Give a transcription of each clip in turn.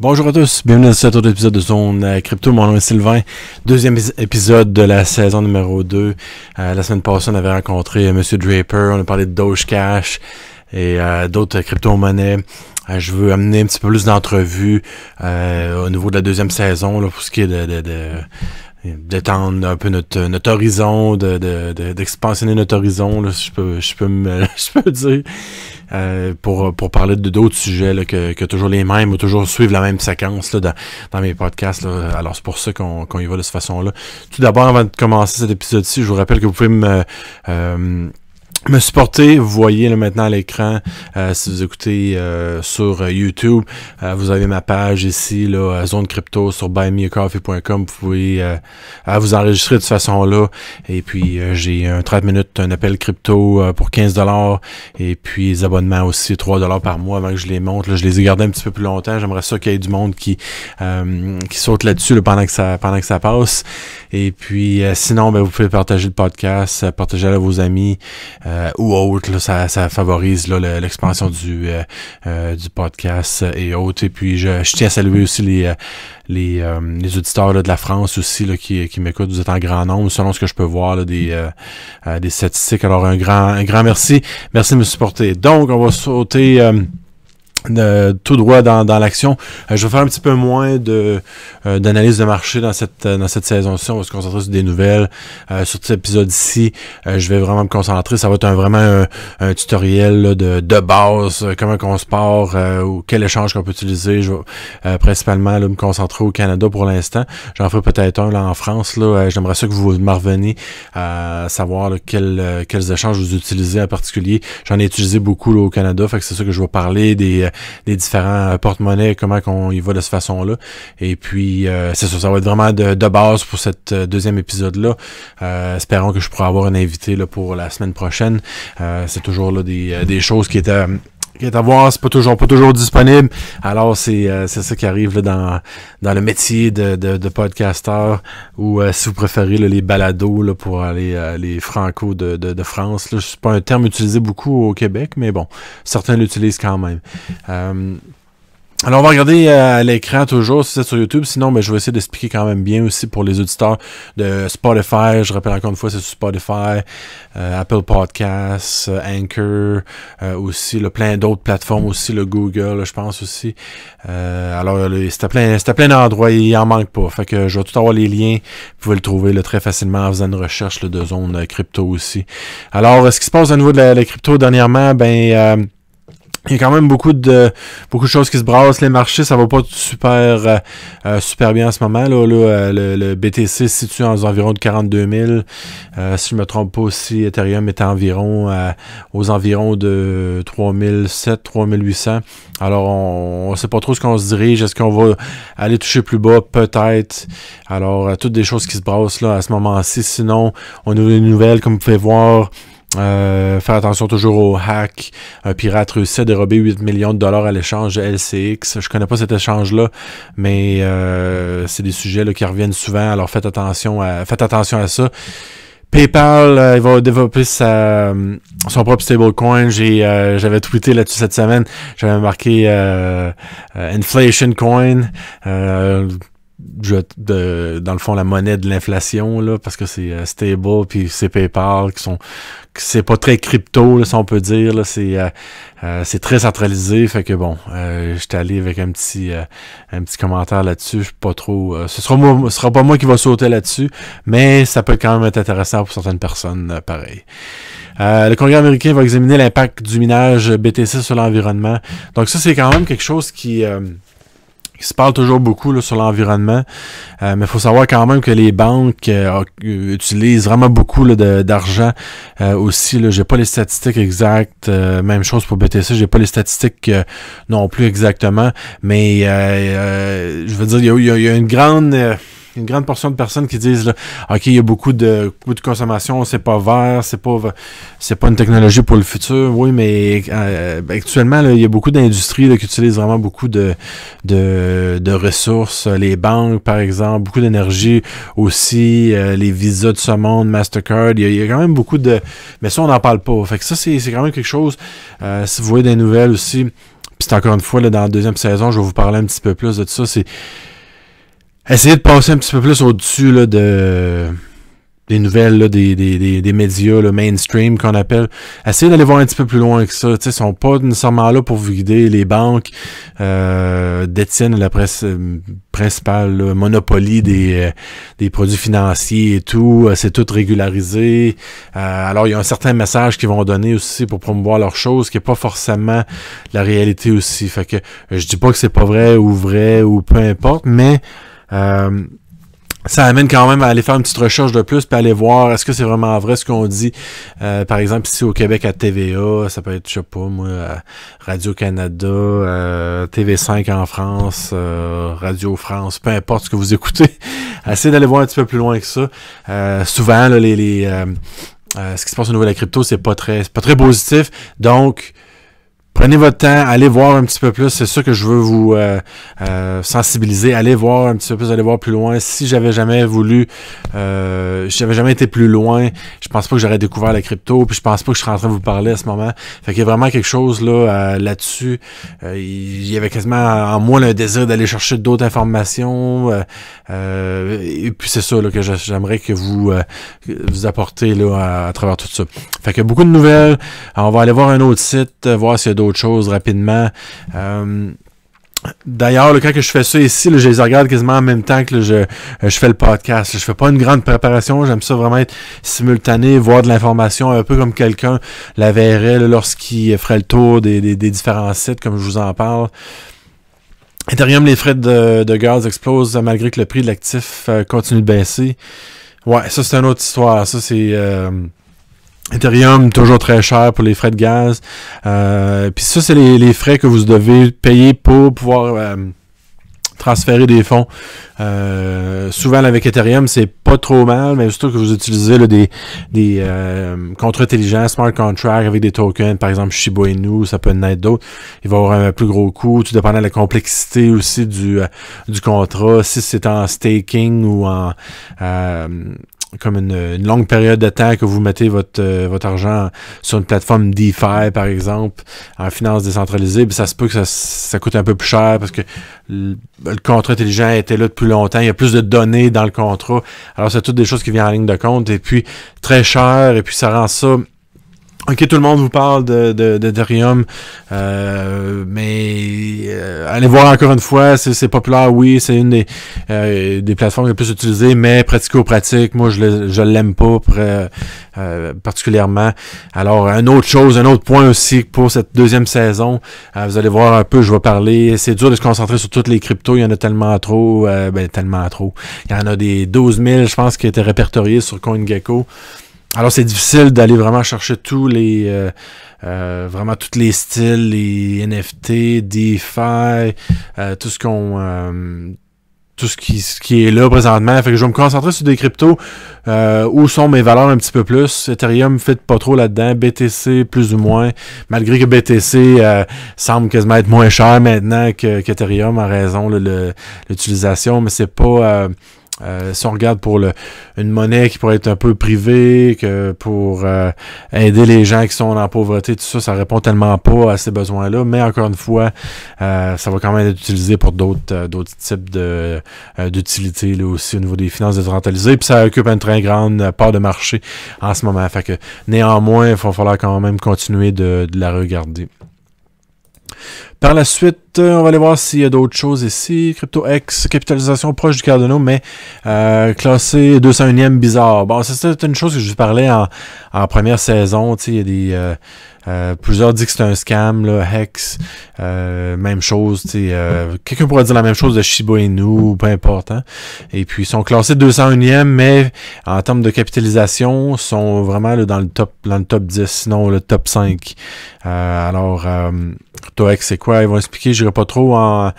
Bonjour à tous, bienvenue dans cet autre épisode de Zone euh, Crypto. Mon nom est Sylvain. Deuxième épisode de la saison numéro 2. Euh, la semaine passée, on avait rencontré euh, M. Draper, on a parlé de Dogecash et d'autres crypto-monnaies. je veux amener un petit peu plus d'entrevues au niveau de la deuxième saison pour ce qui est de, d'étendre un peu notre, notre horizon, d'expansionner notre horizon, je peux, je peux me, je peux dire. Euh, pour, pour parler de d'autres sujets là, que, que, toujours les mêmes ou toujours suivre la même séquence là, dans, mes podcasts. Là. Alors, c'est pour ça qu'on y va de cette façon-là. Tout d'abord, avant de commencer cet épisode-ci, je vous rappelle que vous pouvez me, euh, me supporter, vous voyez là, maintenant à l'écran, euh, si vous écoutez euh, sur euh, YouTube, vous avez ma page ici, là, Zone Crypto sur buymeacoffee.com, vous pouvez vous enregistrer de cette façon-là, et puis j'ai un 30 minutes, un appel crypto pour 15$, et puis les abonnements aussi, 3$ par mois avant que je les monte, je les ai gardés un petit peu plus longtemps, j'aimerais ça qu'il y ait du monde qui, qui saute là-dessus pendant, que ça, pendant que ça passe, et puis sinon, ben, vous pouvez partager le podcast, partager à vos amis, euh, ou autres. ça, ça, favorise l'expansion du, euh, euh, du podcast et autres. Et puis, je, tiens à saluer aussi les, les, les auditeurs de la France aussi là, qui, qui m'écoutent. Vous êtes en grand nombre, selon ce que je peux voir des, des statistiques. Alors, un grand, un grand merci. Merci de me supporter. Donc, on va sauter tout droit dans, l'action. Euh, je vais faire un petit peu moins de euh, d'analyse de marché dans cette euh, dans cette saison-ci. On va se concentrer sur des nouvelles. sur cet épisode-ci, je vais vraiment me concentrer. Ça va être un, vraiment un, tutoriel de, de base, comment on se part, ou quel échange qu'on peut utiliser. Je vais principalement me concentrer au Canada pour l'instant. J'en ferai peut-être un là, en France. Là, j'aimerais ça que vous me reveniez à savoir quel, quels échanges vous utilisez en particulier. J'en ai utilisé beaucoup au Canada, fait c'est ça que je vais parler des euh, des différents euh, porte monnaie comment qu'on y va de cette façon-là. Et puis, euh, c'est ça, ça va être vraiment de, base pour ce deuxième épisode-là. espérons que je pourrai avoir un invité là, pour la semaine prochaine. c'est toujours là, des, des choses qui étaient est voir, c'est pas toujours, pas toujours disponible. Alors, c'est euh, ça qui arrive dans, dans le métier de, de, podcasteur ou euh, si vous préférez les balados pour aller euh, les franco de, de, de France. C'est pas un terme utilisé beaucoup au Québec, mais bon, certains l'utilisent quand même. Euh, alors, on va regarder euh, à l'écran toujours si c'est sur YouTube. Sinon, mais ben, je vais essayer d'expliquer quand même bien aussi pour les auditeurs de Spotify. Je rappelle encore une fois, c'est sur Spotify, euh, Apple Podcasts, euh, Anchor, aussi le plein d'autres plateformes, aussi le Google, je pense aussi. alors, c'était plein, plein d'endroits, il en manque pas. Fait que je vais tout avoir les liens. Vous pouvez le trouver très facilement en faisant une recherche de zone crypto aussi. Alors, ce qui se passe à nouveau de la, la crypto dernièrement, ben il y a quand même beaucoup de beaucoup de choses qui se brassent. Les marchés, ça va pas super euh, euh, super bien en ce moment. Là, euh, le, BTC se situe aux environs de 42 000. si je ne me trompe pas aussi, Ethereum est environ aux environs de 3007, 3800. Alors, on ne sait pas trop ce qu'on se dirige. Est-ce qu'on va aller toucher plus bas? Peut-être. Alors, toutes des choses qui se brassent là à ce moment-ci. Sinon, on a des nouvelles, comme vous pouvez voir, euh, faire attention toujours au hack. Un pirate réussit à dérobé 8 millions de dollars à l'échange LCX. Je connais pas cet échange-là, mais euh, c'est des sujets là, qui reviennent souvent. Alors faites attention à, faites attention à ça. PayPal, euh, va développer son propre stablecoin. Euh, j'avais tweeté là-dessus cette semaine. J'avais marqué Inflation Coin de, dans le fond, la monnaie de l'inflation, là, parce que c'est euh, stable, puis c'est PayPal, qui sont, c'est pas très crypto, là, si on peut dire, là, c'est, euh, euh, c'est très centralisé, fait que bon, j'étais allé avec un petit, un petit commentaire là-dessus, je pas trop, ce sera moi, ce sera pas moi qui va sauter là-dessus, mais ça peut quand même être intéressant pour certaines personnes, pareil. le Congrès américain va examiner l'impact du minage BTC sur l'environnement. Donc ça, c'est quand même quelque chose qui, il se parle toujours beaucoup là, sur l'environnement, euh, mais il faut savoir quand même que les banques euh, euh, utilisent vraiment beaucoup d'argent aussi. Je n'ai pas les statistiques exactes. même chose pour BTC, j'ai pas les statistiques non plus exactement, mais je veux dire, il y, y a, une grande une grande portion de personnes qui disent là, OK, il y a beaucoup de, de consommation, c'est pas vert, c'est pas c'est pas une technologie pour le futur. Oui, mais euh, actuellement, il y a beaucoup d'industries qui utilisent vraiment beaucoup de, de, ressources. Les banques, par exemple, beaucoup d'énergie aussi, euh, les visas de ce monde, Mastercard, il y, a, quand même beaucoup de. Mais ça, on n'en parle pas. Fait ça, c'est quand même quelque chose. Euh, si vous voyez des nouvelles aussi. Puis c'est encore une fois, dans la deuxième saison, je vais vous parler un petit peu plus de ça. C'est essayer de passer un petit peu plus au-dessus de des nouvelles, là, des, des, des, médias le mainstream qu'on appelle. Essayez d'aller voir un petit peu plus loin que ça. Ils ne sont pas nécessairement là pour vous guider. Les banques euh, détiennent la presse, euh, principale monopole monopolie des, euh, des produits financiers et tout. C'est tout régularisé. alors, il y a un certain message qu'ils vont donner aussi pour promouvoir leurs choses qui n'est pas forcément la réalité aussi. Fait que je dis pas que c'est pas vrai ou vrai ou peu importe, mais euh, ça amène quand même à aller faire une petite recherche de plus, puis aller voir est-ce que c'est vraiment vrai ce qu'on dit. Euh, par exemple, ici au Québec à TVA, ça peut être, je sais pas, moi, Radio-Canada, euh, TV5 en France, Radio France, peu importe ce que vous écoutez. Essayez d'aller voir un petit peu plus loin que ça. souvent, les, les ce qui se passe au niveau de la crypto, c'est pas très, pas très positif. Donc, Prenez votre temps, allez voir un petit peu plus. C'est sûr que je veux vous euh, euh, sensibiliser. Allez voir un petit peu plus, allez voir plus loin. Si j'avais jamais voulu, euh, j'avais jamais été plus loin, je pense pas que j'aurais découvert la crypto, puis je pense pas que je serais en train de vous parler à ce moment. Fait qu'il y a vraiment quelque chose là là-dessus. il y avait quasiment en moi le désir d'aller chercher d'autres informations. et puis c'est ça que j'aimerais que vous vous apportez là à, travers tout ça. Fait que beaucoup de nouvelles. on va aller voir un autre site, voir s'il y a d'autres choses rapidement. Euh, d'ailleurs le cas que je fais ça ici, là, je les regarde quasiment en même temps que je, euh, je, fais le podcast. Je fais pas une grande préparation. J'aime ça vraiment être simultané, voir de l'information, un peu comme quelqu'un la verrait lorsqu'il ferait le tour des, différents sites, comme je vous en parle. Ethereum, les frais de, de gaz explosent malgré que le prix de l'actif euh, continue de baisser. Ouais, ça c'est une autre histoire. Ça c'est... Ethereum, toujours très cher pour les frais de gaz. Euh, puis ça, c'est les, frais que vous devez payer pour pouvoir euh, transférer des fonds. Euh, souvent, avec Ethereum, c'est pas trop mal, mais surtout que vous utilisez des, des contrats intelligents, smart contracts avec des tokens, par exemple Shiba Inu, ça peut en être d'autres. Il va avoir un plus gros coût, tout dépendant de la complexité aussi du, du contrat, si c'est en staking ou en comme une, longue période de temps que vous mettez votre, euh, votre argent sur une plateforme DeFi, par exemple, en finance décentralisée, ça se peut que ça, ça coûte un peu plus cher parce que le, le, contrat intelligent était là depuis longtemps, il y a plus de données dans le contrat. Alors, c'est toutes des choses qui viennent en ligne de compte et puis très cher, et puis ça rend ça Ok, tout le monde vous parle de, de, euh, mais euh, allez voir encore une fois, c'est populaire, oui, c'est une des, euh, des plateformes les plus utilisées, mais pratico-pratique, moi je l'aime pas particulièrement. Alors, une autre chose, un autre point aussi pour cette deuxième saison, vous allez voir un peu, je vais parler, c'est dur de se concentrer sur toutes les cryptos, il y en a tellement trop, ben tellement trop. Il y en a des 12 000, je pense, qui étaient répertoriés sur CoinGecko. Alors c'est difficile d'aller vraiment chercher tous les euh, euh, vraiment tous les styles, les NFT, DeFi, euh, tout ce qu'on tout ce qui, qui est là présentement. Fait que je vais me concentrer sur des cryptos où sont mes valeurs un petit peu plus. Ethereum fait pas trop là-dedans. BTC plus ou moins. Malgré que BTC semble quasiment être moins cher maintenant qu'Ethereum Ethereum en raison de l'utilisation, mais c'est pas euh, si on regarde pour le, une monnaie qui pourrait être un peu privée, que pour euh, aider les gens qui sont en pauvreté, tout ça, ça répond tellement pas à ces besoins-là. Mais encore une fois, euh, ça va quand même être utilisé pour d'autres d'autres types de d'utilités là aussi au niveau des finances décentralisées. Puis ça occupe une très grande part de marché en ce moment. Fait que néanmoins, il va falloir quand même continuer de la regarder. Par la suite, euh, on va aller voir s'il y a d'autres choses ici. Crypto CryptoX, capitalisation proche du Cardano, mais euh, classé 201e bizarre. Bon, c'est une chose que je vous parlais en, première saison. Il y a des, euh, euh, plusieurs disent que c'est un scam, là, Hex, euh, même chose. Euh, Quelqu'un pourrait dire la même chose de Shiba Inu, peu importe. Hein. Et puis, ils sont classés 201e, mais en termes de capitalisation, sont vraiment là, dans, le top, dans le top 10, sinon le top 5. Euh, alors, toi, Hex, c'est quoi? Ils vont expliquer, je pas trop en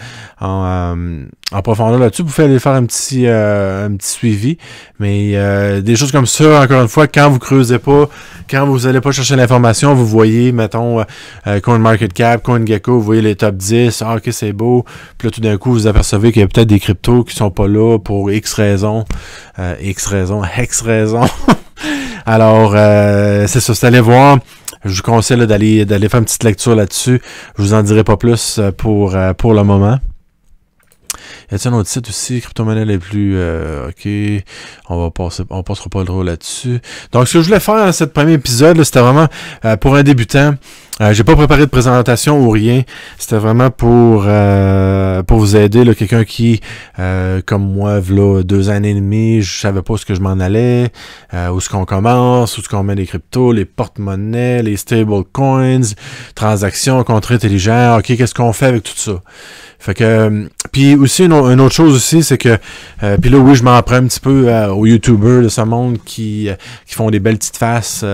en profondeur là-dessus. Vous pouvez aller faire un petit, euh, un petit suivi. Mais euh, des choses comme ça, encore une fois, quand vous creusez pas, quand vous n'allez pas chercher l'information, vous voyez, mettons, euh, CoinMarketCap, CoinGecko, vous voyez les top 10, ah, ok, c'est beau. Puis là, tout d'un coup, vous apercevez qu'il y a peut-être des cryptos qui sont pas là pour X raisons. X raison, X raison. Alors, c'est ça, c'est aller voir. Je vous conseille d'aller faire une petite lecture là-dessus. Je vous en dirai pas plus pour, pour le moment. Y a-t-il un autre site aussi? Crypto-monnaie les plus. Euh, ok. On va passer, on passera pas le rôle là-dessus. Donc, ce que je voulais faire dans hein, ce premier épisode, c'était vraiment euh, pour un débutant. Euh, j'ai pas préparé de présentation ou rien. C'était vraiment pour euh, pour vous aider. Quelqu'un qui, euh, comme moi, voilà deux années et demie, je savais pas ce que je m'en allais, où ce qu'on commence, où ce qu'on met les cryptos, les porte-monnaies, les stable coins, transactions, contrats intelligents. Ok, qu'est-ce qu'on fait avec tout ça? Fait que puis aussi une, autre chose aussi, c'est que puis là oui, je m'en prends un petit peu aux youtubeurs de ce monde qui qui font des belles petites faces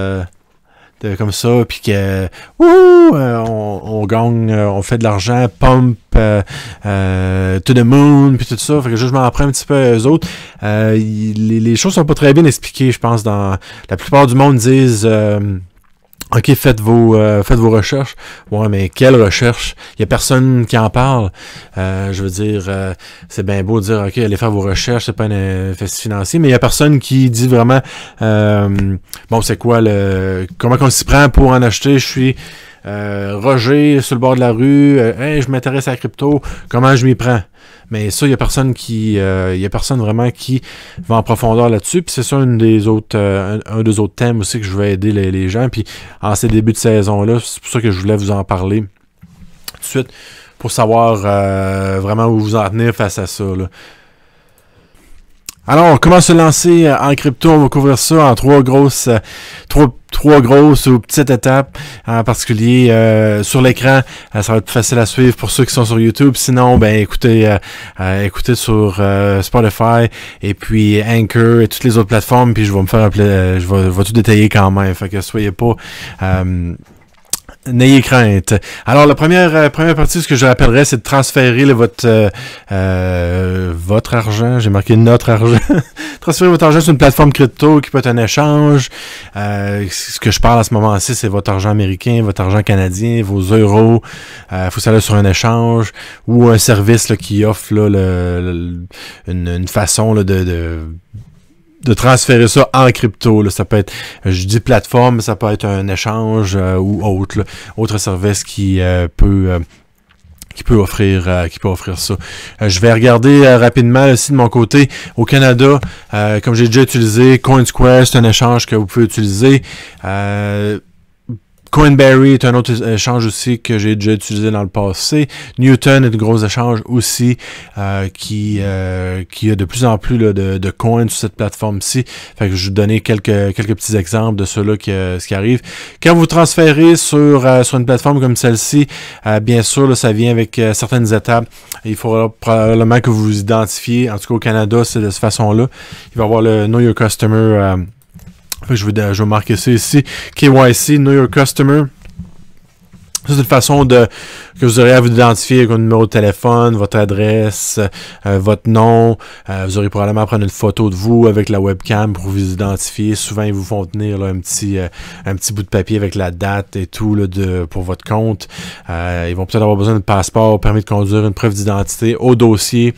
euh, comme ça, puis que euh, on, gagne, euh, on fait de l'argent, pump, euh, to the moon, puis tout ça. Fait que je, m'en prends un petit peu aux autres. les, les, choses sont pas très bien expliquées, je pense. Dans la plupart du monde disent OK, faites vos, euh, faites vos recherches. Ouais, mais quelle recherche? Il n'y a personne qui en parle. Euh, je veux dire, euh, c'est bien beau de dire, OK, allez faire vos recherches, c'est pas un festival financier, mais il n'y a personne qui dit vraiment, bon, c'est quoi le... Comment on s'y prend pour en acheter? Je suis euh, Roger sur le bord de la rue, euh, je m'intéresse à la crypto, comment je m'y prends? Mais ça, il n'y a personne qui. Il euh, personne vraiment qui va en profondeur là-dessus. Puis c'est ça une des autres, un, des autres thèmes aussi que je vais aider les, gens. Puis en ces débuts de saison-là, c'est pour ça que je voulais vous en parler tout de suite pour savoir vraiment où vous en tenir face à ça. Là. Alors, comment se lancer euh, en crypto? On va couvrir ça en trois grosses, euh, trois, trois grosses ou petites étapes, en particulier euh, sur l'écran. ça va être facile à suivre pour ceux qui sont sur YouTube. Sinon, ben écoutez, écoutez sur Spotify et puis Anchor et toutes les autres plateformes. Puis je vais me faire, je, je vais tout détailler quand même. Fait que soyez pas N'ayez crainte. Alors, la première, euh, première partie, ce que je rappellerais, c'est de transférer votre, euh, euh, votre argent. J'ai marqué notre argent. transférer votre argent sur une plateforme crypto qui peut être un échange. ce que je parle à ce moment-ci, c'est votre argent américain, votre argent canadien, vos euros. Il faut s'aller sur un échange ou un service qui offre une, façon de de transférer ça en crypto. Là. Ça peut être, je dis plateforme, ça peut être un échange euh, ou autre, autre service qui euh, peut euh, qui peut offrir qui peut offrir ça. je vais regarder rapidement aussi de mon côté au Canada, comme j'ai déjà utilisé CoinSquare, c'est un échange que vous pouvez utiliser. Coinberry est un autre échange aussi que j'ai déjà utilisé dans le passé. Newton est un gros échange aussi euh, qui, euh, qui a de plus en plus de, coins sur cette plateforme-ci. que je vais vous donner quelques, quelques petits exemples de ceux-là qui, euh, ce qui arrive. Quand vous transférez sur, sur une plateforme comme celle-ci, bien sûr, ça vient avec certaines étapes. Il faudra probablement que vous vous identifiez. En tout cas, au Canada, c'est de cette façon-là. Il va y avoir le Know Your Customer je vais, marquer ça ici. KYC, Know Your Customer. c'est une façon de que vous aurez à vous identifier avec un numéro de téléphone, votre adresse, euh, euh, votre nom. Euh, vous aurez probablement à prendre une photo de vous avec la webcam pour vous identifier. Souvent, ils vous font tenir un, petit, un petit bout de papier avec la date et tout pour votre compte. ils vont peut-être avoir besoin de passeport, permis de conduire, une preuve d'identité au dossier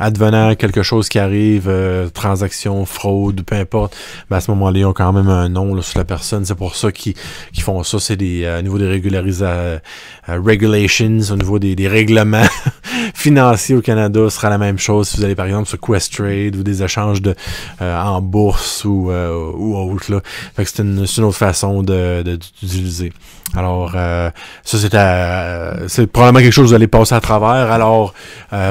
advenant quelque chose qui arrive, euh, transaction, fraude, peu importe, ben, à ce moment-là, ils ont quand même un nom sur la personne. C'est pour ça qu'ils font ça. C'est des euh, au niveau des régularisations, euh, regulations, au niveau des, des règlements financiers au Canada, ce sera la même chose si vous allez par exemple sur Trade ou des échanges de en bourse ou, ou autre. Fait que c'est une, autre façon d'utiliser. De, alors, ça, c'est probablement quelque chose que vous allez passer à travers. Alors,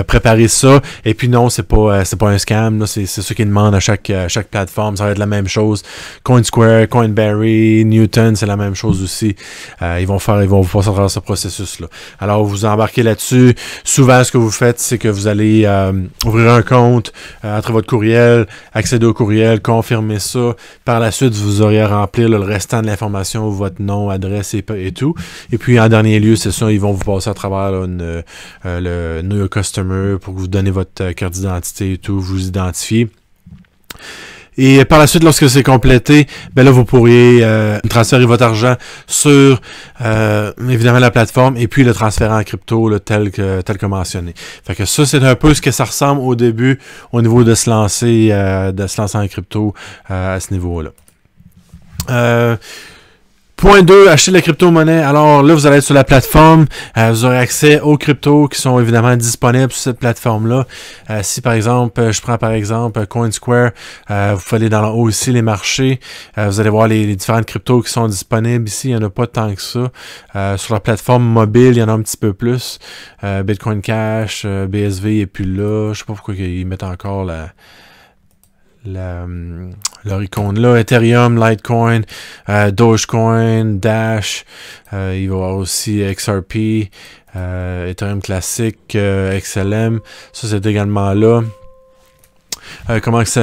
préparez ça. Et puis non, c'est pas, euh, c'est pas un scam. C'est ce qu'ils demandent à chaque, chaque plateforme. Ça va être la même chose. CoinSquare, CoinBerry, Newton, c'est la même chose aussi. Euh, ils vont faire, ils vont passer à travers ce processus-là. Alors, vous embarquez là-dessus. Souvent, ce que vous faites, c'est que vous allez euh, ouvrir un compte, entre votre courriel, accéder au courriel, confirmer ça. Par la suite, vous auriez à remplir le restant de l'information, votre nom, adresse et, tout. Et puis, en dernier lieu, c'est ça, ils vont vous passer à travers le New Customer pour que vous donnez votre euh, carte d'identité et tout, vous identifiez. Et par la suite, lorsque c'est complété, ben là, vous pourriez euh, transférer votre argent sur, euh, évidemment, la plateforme et puis le transférer en crypto le tel, que, tel que mentionné. Fait que ça, c'est un peu ce que ça ressemble au début au niveau de se lancer, de se lancer en crypto à ce niveau-là. Point 2, acheter la crypto-monnaie. Alors là, vous allez être sur la plateforme. Euh, vous aurez accès aux cryptos qui sont évidemment disponibles sur cette plateforme-là. Euh, si par exemple, je prends par exemple CoinSquare, euh, vous allez dans le haut ici, les marchés. Euh, vous allez voir les, différentes cryptos qui sont disponibles ici. Il n'y en a pas tant que ça. sur la plateforme mobile, il y en a un petit peu plus. Bitcoin Cash, BSV et puis là. Je sais pas pourquoi ils mettent encore la... la hum, leur icône-là. Ethereum, Litecoin, euh, Dogecoin, Dash. Euh, il va y avoir aussi XRP, euh, Ethereum classique, XLM. Ça, c'est également là. Euh, comment que ça.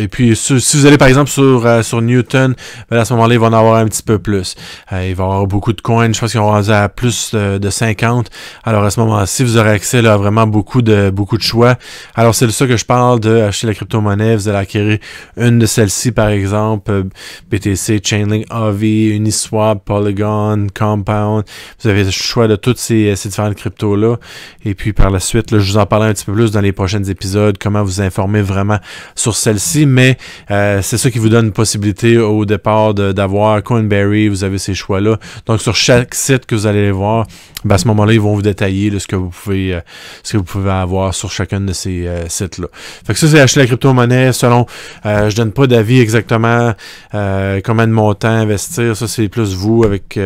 Et puis si vous allez par exemple sur, euh, sur Newton, ben, à ce moment-là, ils vont en avoir un petit peu plus. Euh, il va vont avoir beaucoup de coins. Je pense qu'ils vont avoir à plus de 50. Alors à ce moment si vous aurez accès là, à vraiment beaucoup de beaucoup de choix. Alors c'est de ça que je parle d'acheter la crypto-monnaie. Vous allez acquérir une de celles-ci, par exemple, BTC, Chainlink, Avi, Uniswap, Polygon, Compound. Vous avez le choix de toutes ces, différentes cryptos-là. Et puis par la suite, je vous en parlerai un petit peu plus dans les prochains épisodes, comment vous informer vraiment sur celle-ci, mais euh, c'est ça qui vous donne une possibilité au départ d'avoir Coinberry, vous avez ces choix-là. Donc sur chaque site que vous allez voir, ben, à ce moment-là, ils vont vous détailler ce que vous pouvez euh, ce que vous pouvez avoir sur chacun de ces euh, sites-là. Fait ça, c'est acheter la crypto-monnaie selon je donne pas d'avis exactement combien de montant investir. Ça, c'est plus vous avec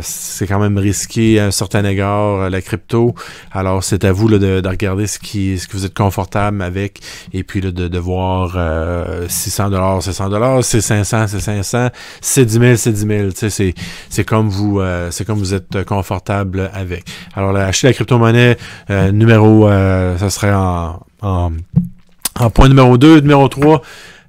c'est quand même risqué à un certain égard la crypto. Alors c'est à vous de, de, regarder ce qui ce que vous êtes confortable avec et puis de, de voir 600 euh, dollars, c'est dollars, c'est 500, c'est 500, c'est 10 000, c'est 10 000. C'est, c'est comme vous, euh, c'est comme vous êtes confortable avec. Alors, là, acheter la crypto-monnaie, euh, numéro, ça serait en, en, en point numéro 2, numéro 3.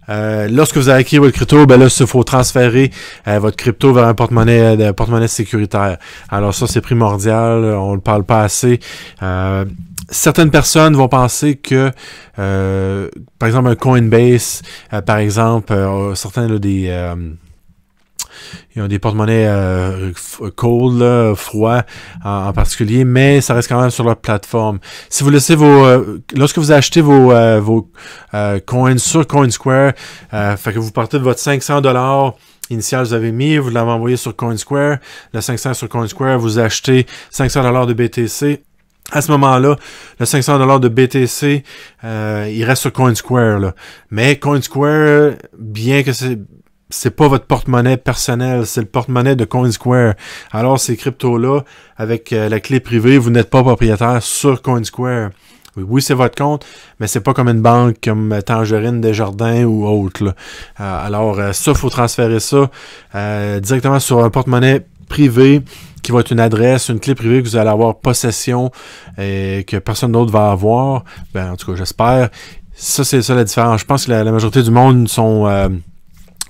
Euh, lorsque vous avez acquis votre crypto, ben là, il faut transférer euh, votre crypto vers un porte-monnaie euh, porte-monnaie sécuritaire. Alors ça, c'est primordial, on ne parle pas assez. certaines personnes vont penser que, par exemple, un Coinbase, par exemple, certains là, des il y a des porte-monnaies euh, cold, froid en, particulier, mais ça reste quand même sur leur plateforme. Si vous laissez vos, euh, lorsque vous achetez vos, euh, vos coins sur CoinSquare, fait que vous partez de votre 500 dollars initial vous avez mis, vous l'avez envoyé sur CoinSquare, le 500 sur CoinSquare, vous achetez 500 dollars de BTC. À ce moment-là, le 500 de BTC, il reste sur CoinSquare. Là. Mais CoinSquare, bien que c'est c'est pas votre porte-monnaie personnelle, c'est le porte-monnaie de CoinSquare. Alors ces cryptos-là, avec euh, la clé privée, vous n'êtes pas propriétaire sur CoinSquare. Oui, c'est votre compte, mais c'est pas comme une banque comme Tangerine, Desjardins ou autre. Euh, alors euh, ça, faut transférer ça directement sur un porte-monnaie privé qui va être une adresse, une clé privée que vous allez avoir possession et que personne d'autre va avoir. Ben, en tout cas, j'espère. Ça, c'est ça la différence. Je pense que la, majorité du monde sont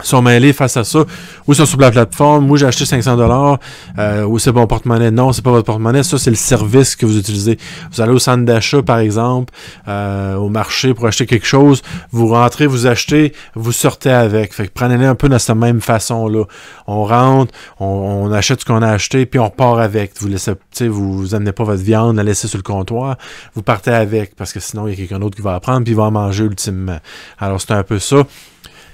sont mêlés face à ça. Ou sont sur la plateforme, moi j'ai acheté 500 dollars, euh, ou c'est mon porte-monnaie. Non, c'est pas votre porte-monnaie, ça c'est le service que vous utilisez. Vous allez au centre d'achat par exemple, euh, au marché pour acheter quelque chose, vous rentrez, vous achetez, vous sortez avec. Fait que prenez-les un peu dans cette même façon-là. On rentre, on, achète ce qu'on a acheté, puis on part avec. Vous laissez, vous, vous amenez pas votre viande, la laissez sur le comptoir, vous partez avec, parce que sinon il y a quelqu'un d'autre qui va apprendre prendre, puis il va en manger ultimement. Alors c'est un peu ça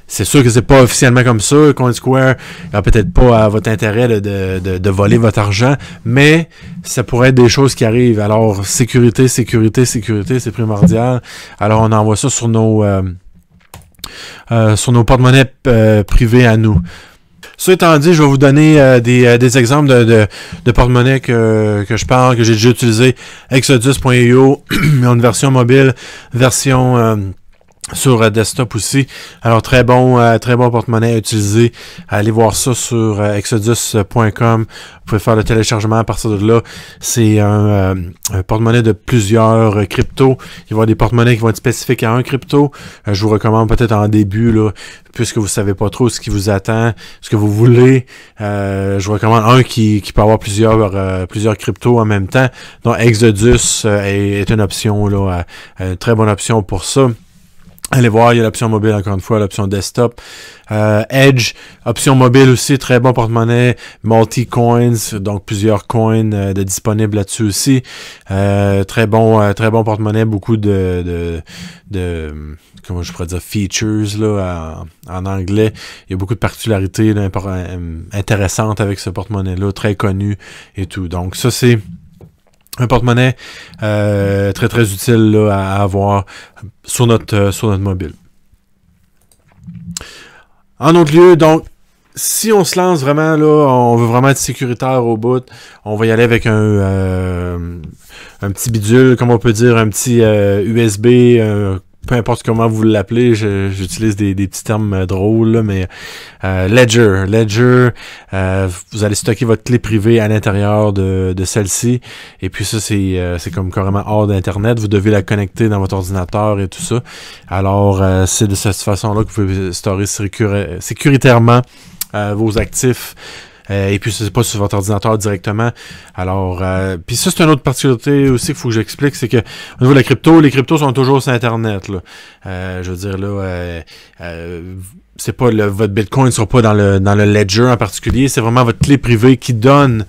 c'est sûr que c'est pas officiellement comme ça. Coin Square n'a peut-être pas à votre intérêt de, de, voler votre argent, mais ça pourrait être des choses qui arrivent. Alors, sécurité, sécurité, sécurité, c'est primordial. Alors, on envoie ça sur nos, euh, euh, sur nos porte-monnaies euh, privées à nous. Ça étant dit, je vais vous donner des, des, exemples de, de, porte-monnaie que, que, je parle, que j'ai déjà utilisé. Exodus.io, e une version mobile, version sur euh, desktop aussi. Alors très bon, euh, très bon porte-monnaie à utiliser. Allez voir ça sur euh, exodus.com. Vous pouvez faire le téléchargement à partir de là. C'est un, porte-monnaie de plusieurs cryptos. Il va y avoir des porte-monnaies qui vont être spécifiques à un crypto. je vous recommande peut-être en début, là, puisque vous savez pas trop ce qui vous attend, ce que vous voulez. je vous recommande un qui, qui peut avoir plusieurs, plusieurs cryptos en même temps. Donc Exodus est, une option là, une très bonne option pour ça. Allez voir, il y a l'option mobile encore une fois, l'option desktop. Euh, Edge, option mobile aussi, très bon porte-monnaie. Multi-coins, donc plusieurs coins euh, de disponibles là-dessus aussi. Euh, très bon, euh, très bon porte-monnaie, beaucoup de, de, comment je pourrais dire, features là, en, anglais. Il y a beaucoup de particularités intéressantes avec ce porte-monnaie-là, très connu et tout. Donc ça c'est un porte-monnaie euh, très très utile à avoir sur notre, euh, sur notre mobile. En autre lieu, donc, si on se lance vraiment là, on veut vraiment être sécuritaire au bout, on va y aller avec un, euh, un petit bidule, comme on peut dire, un petit USB peu importe comment vous l'appelez, j'utilise des, petits termes euh, drôles, mais euh, Ledger. Ledger, euh, vous allez stocker votre clé privée à l'intérieur de, celle-ci. Et puis ça, c'est comme carrément hors d'Internet. Vous devez la connecter dans votre ordinateur et tout ça. Alors, c'est de cette façon-là que vous pouvez stocker sécuritairement vos actifs euh, et puis, c'est pas sur votre ordinateur directement. Alors, euh, puis ça, c'est une autre particularité aussi qu'il faut que j'explique, c'est que au niveau de la crypto, les cryptos sont toujours sur Internet. Euh, je veux dire, là, c'est pas le, votre Bitcoin ne sera pas dans le, dans le ledger en particulier, c'est vraiment votre clé privée qui donne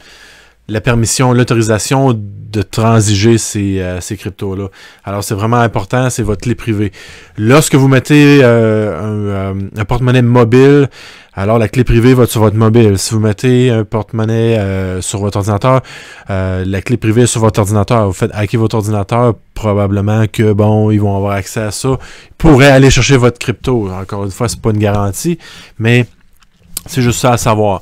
la permission, l'autorisation de transiger ces, euh, ces cryptos-là. Alors, c'est vraiment important, c'est votre clé privée. Lorsque vous mettez euh, euh, un, porte-monnaie mobile, alors la clé privée va être sur votre mobile. Si vous mettez un porte-monnaie sur votre ordinateur, la clé privée est sur votre ordinateur. Vous faites hacker votre ordinateur, probablement que bon, ils vont avoir accès à ça. Ils pourraient aller chercher votre crypto. Encore une fois, c'est pas une garantie, mais c'est juste ça à savoir.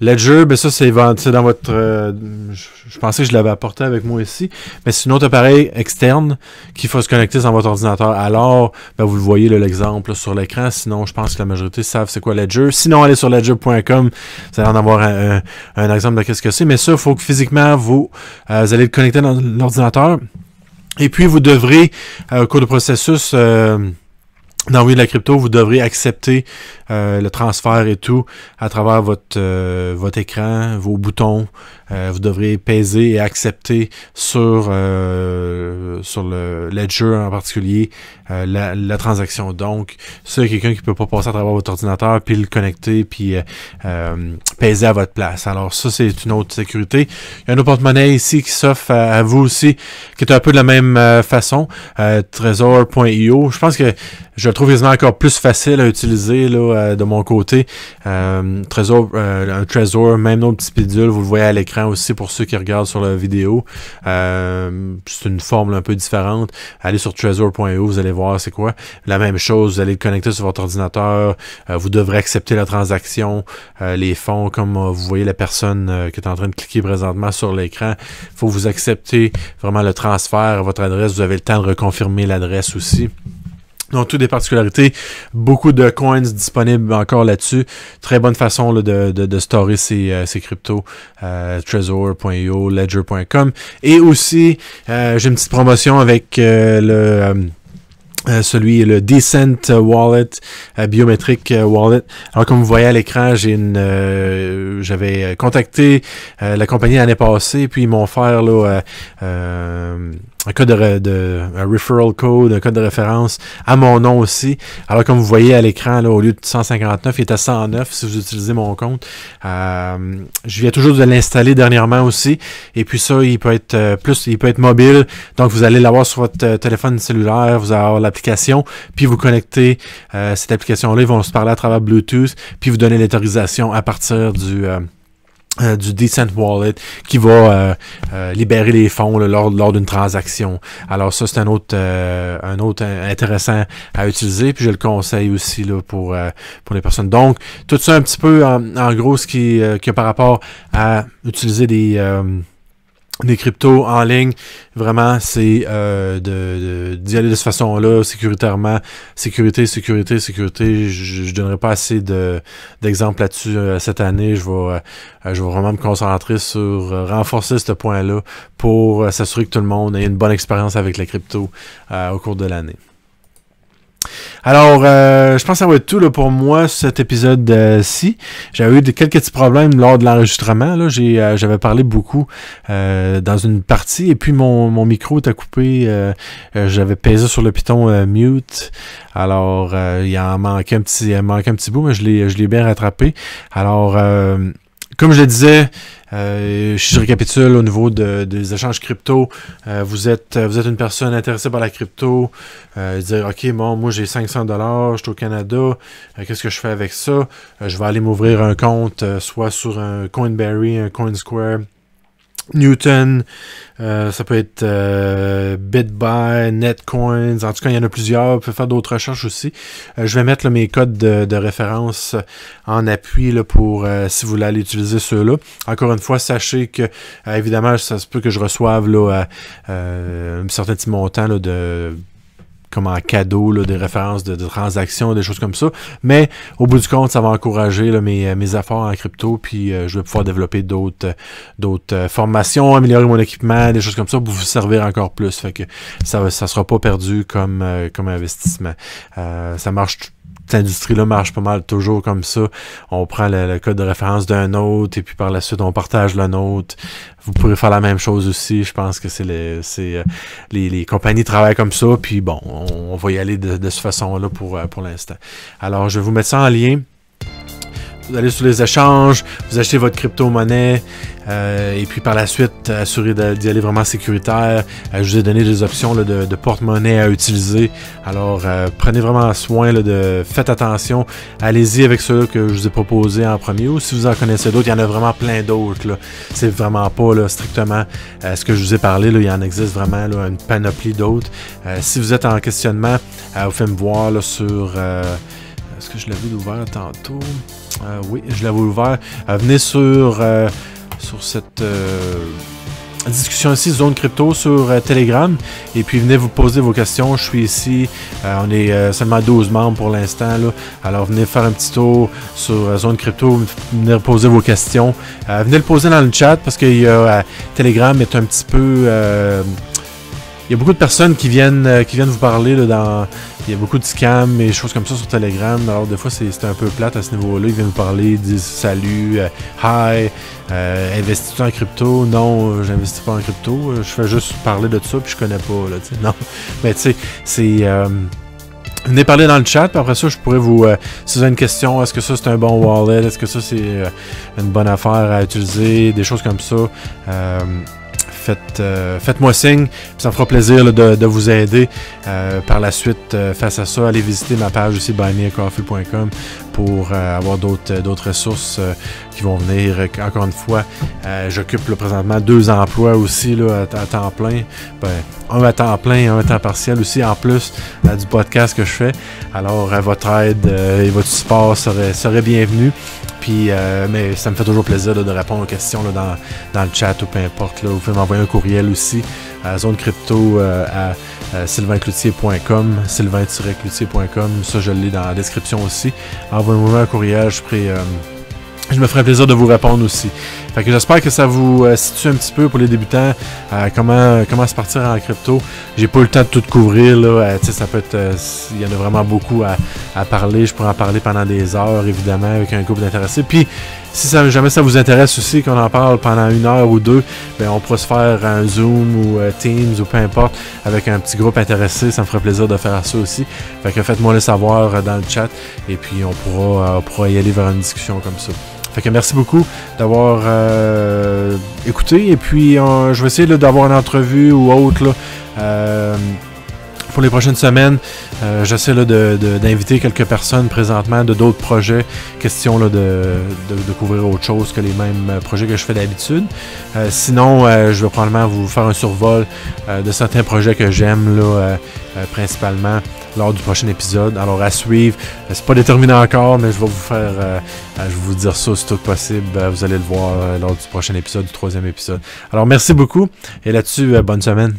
Ledger, ben ça, c'est dans votre. Euh, je, pensais que je l'avais apporté avec moi ici, mais c'est un autre appareil externe qu'il faut se connecter dans votre ordinateur. Alors, ben, vous le voyez l'exemple sur l'écran. Sinon, je pense que la majorité savent c'est quoi Ledger. Sinon, allez sur ledger.com, vous allez en avoir un, exemple de qu'est-ce que c'est. Mais ça, il faut que physiquement, euh, vous, allez le connecter dans l'ordinateur. Et puis, vous devrez, euh, au cours du processus, d'envoyer de la crypto, vous devrez accepter euh, le transfert et tout à travers votre, euh, votre écran, vos boutons. Euh, vous devrez peser et accepter sur, sur le ledger en particulier la, transaction. Donc, c'est quelqu'un qui peut pas passer à travers votre ordinateur, puis le connecter, puis peser à votre place. Alors ça, c'est une autre sécurité. Il y a un autre porte-monnaie ici qui s'offre à, vous aussi, qui est un peu de la même façon. Trésor.io. Je pense que je le je trouve quasiment encore plus facile à utiliser là, euh, de mon côté. Euh, trésor, euh, un Trésor, même notre petit pidules, vous le voyez à l'écran aussi pour ceux qui regardent sur la vidéo. Euh, c'est une forme un peu différente. Allez sur treasure.io, vous allez voir c'est quoi. La même chose, vous allez le connecter sur votre ordinateur. vous devrez accepter la transaction, les fonds, comme vous voyez la personne qui est en train de cliquer présentement sur l'écran. Il faut vous accepter vraiment le transfert à votre adresse. Vous avez le temps de reconfirmer l'adresse aussi. Donc, toutes des particularités, beaucoup de coins disponibles encore là-dessus. Très bonne façon là, de, de, de, storer ces, euh, cryptos. Euh, Trezor.io, Ledger.com. Et aussi, euh, j'ai une petite promotion avec euh, le... celui le Decent Wallet, Biometric wallet. Alors comme vous voyez à l'écran, j'ai une, j'avais contacté la compagnie l'année passée, puis ils m'ont offert là, un code de, un referral code, un code de référence à mon nom aussi. Alors comme vous voyez à l'écran, là, au lieu de 159, il est à 109 si vous utilisez mon compte. Euh, je viens toujours de l'installer dernièrement aussi. Et puis ça, il peut être euh, plus, il peut être mobile. Donc vous allez l'avoir sur votre euh, téléphone cellulaire, vous allez avoir l'application, puis vous connectez cette application-là, ils vont se parler à travers Bluetooth, puis vous donnez l'autorisation à partir du euh, du Decent Wallet qui va euh, euh, libérer les fonds lors, lors d'une transaction. Alors ça, c'est un autre un autre intéressant à utiliser, puis je le conseille aussi là, pour, pour les personnes. Donc, tout ça un petit peu en, gros ce qui, qui a par rapport à utiliser des des cryptos en ligne, vraiment, c'est euh, de, d'y aller de cette façon-là, sécuritairement. Sécurité, sécurité, sécurité. Je, je donnerai pas assez d'exemples là-dessus euh, cette année. Je vais, euh, je vais vraiment me concentrer sur renforcer ce point-là pour s'assurer que tout le monde ait une bonne expérience avec les cryptos au cours de l'année. Alors, euh, je pense que ça va être tout là, pour moi cet épisode-ci. J'avais eu quelques petits problèmes lors de l'enregistrement. Euh, j'avais parlé beaucoup euh, dans une partie et puis mon, micro était coupé. J'avais pesé sur le piton mute. Alors, il en manquait un petit, manquait un petit bout, mais je l'ai bien rattrapé. Alors, comme je le disais, euh, je récapitule au niveau des échanges crypto. Euh, vous, êtes, vous êtes une personne intéressée par la crypto. Euh, dire, OK, bon, moi j'ai 500 dollars, je suis au Canada. Euh, qu'est-ce que je fais avec ça? je vais aller m'ouvrir un compte, soit sur un Coinberry, un Coinsquare, Newton, euh, ça peut être euh, BitBuy, Netcoins, en tout cas, il y en a plusieurs. On peut faire d'autres recherches aussi. Euh, je vais mettre mes codes de, référence en appui là, pour euh, si vous voulez aller utiliser ceux-là. Encore une fois, sachez que, évidemment, ça se peut que je reçoive là, un certain petit montant de comme en cadeau là, des références de, transactions, des choses comme ça. Mais au bout du compte, ça va encourager mes, mes efforts en crypto, puis euh, je vais pouvoir développer d'autres euh, d'autres euh, formations, améliorer mon équipement, des choses comme ça pour vous servir encore plus. Fait que ça ne sera pas perdu comme, comme investissement. ça marche tout cette industrie-là marche pas mal toujours comme ça. On prend le, code de référence d'un autre et puis par la suite, on partage le nôtre. Vous pourrez faire la même chose aussi. Je pense que c'est les, euh, les, les, compagnies travaillent comme ça. Puis bon, on, va y aller de, de cette façon-là pour, euh, pour l'instant. Alors, je vais vous mettre ça en lien vous allez sur les échanges, vous achetez votre crypto-monnaie, euh, et puis par la suite, assurez d'y aller vraiment sécuritaire. Euh, je vous ai donné des options là, de, porte-monnaie à utiliser. Alors, euh, prenez vraiment soin, là, de, faites attention. Allez-y avec ceux que je vous ai proposés en premier, ou si vous en connaissez d'autres, il y en a vraiment plein d'autres. C'est vraiment pas là, strictement ce que je vous ai parlé. il y en existe vraiment une panoplie d'autres. si vous êtes en questionnement, vous pouvez me voir sur... Est-ce que je l'avais ouvert tantôt? Ah oui, je l'avais ouvert. Ah, venez sur, euh, sur cette euh, discussion ici, Zone Crypto, sur euh, Telegram. Et puis venez vous poser vos questions. Je suis ici. on est seulement 12 membres pour l'instant. Alors venez faire un petit tour sur Zone Crypto. Venez poser vos questions. venez le poser dans le chat parce que Telegram est un petit peu il y a beaucoup de personnes qui viennent, euh, qui viennent vous parler là, Il y a beaucoup de scams et choses comme ça sur Telegram. Alors des fois c'est un peu plate à ce niveau-là. Ils viennent vous parler, ils disent salut, euh, hi, euh, investis-tu en crypto? Non, j'investis pas en crypto. Je fais juste parler de ça puis je connais pas. Là, non. Mais tu sais, c'est. Venez parler dans le chat, puis après ça, je pourrais vous. poser si vous avez une question, est-ce que ça c'est un bon wallet, est-ce que ça c'est une bonne affaire à utiliser, des choses comme ça faites, euh, moi signe. Ça me fera plaisir de, vous aider euh, par la suite euh, face à ça. Allez visiter ma page aussi, buymeacoffee.com pour avoir d'autres ressources qui vont venir. Encore une fois, j'occupe présentement deux emplois aussi là, à, temps plein. Ben, un à temps plein, et un à temps partiel aussi, en plus du podcast que je fais. Alors, votre aide et votre support seraient bienvenus. Euh, mais ça me fait toujours plaisir de répondre aux questions là, dans, le chat ou peu importe. Là. Vous pouvez m'envoyer un courriel aussi à zone crypto euh, à, à euh, sylvain-cloutier.com, Ça, je le lis dans la description aussi. Envoyez-moi un courriel, je je me ferai plaisir de vous répondre aussi. Fait que j'espère que ça vous euh, situe un petit peu pour les débutants à euh, comment comment se partir en crypto. J'ai pas eu le temps de tout couvrir là. Euh, ça peut il y en a vraiment beaucoup à, parler. Je pourrais en parler pendant des heures évidemment avec un groupe d'intéressés. Puis si jamais ça vous intéresse aussi qu'on en parle pendant une heure ou deux, ben on pourra se faire un Zoom ou Teams ou peu importe avec un petit groupe intéressé. Ça me ferait plaisir de faire ça aussi. Fait que faites-moi le savoir dans le chat et puis on pourra y aller vers une discussion comme ça merci beaucoup d'avoir euh, écouté. Et puis, euh, je vais essayer d'avoir une entrevue ou autre euh, pour les prochaines semaines. J'essaie d'inviter quelques personnes présentement de d'autres projets. Question de, de, de, autre chose que les mêmes projets que je fais d'habitude. sinon, je vais probablement vous faire un survol de certains projets que j'aime principalement lors du prochain épisode. Alors à suivre, euh, c'est pas déterminé encore, mais je vais vous faire, euh, euh, je vais vous dire ça tôt que possible. Vous allez le voir lors du prochain épisode, du troisième épisode. Alors merci beaucoup et là-dessus, bonne semaine.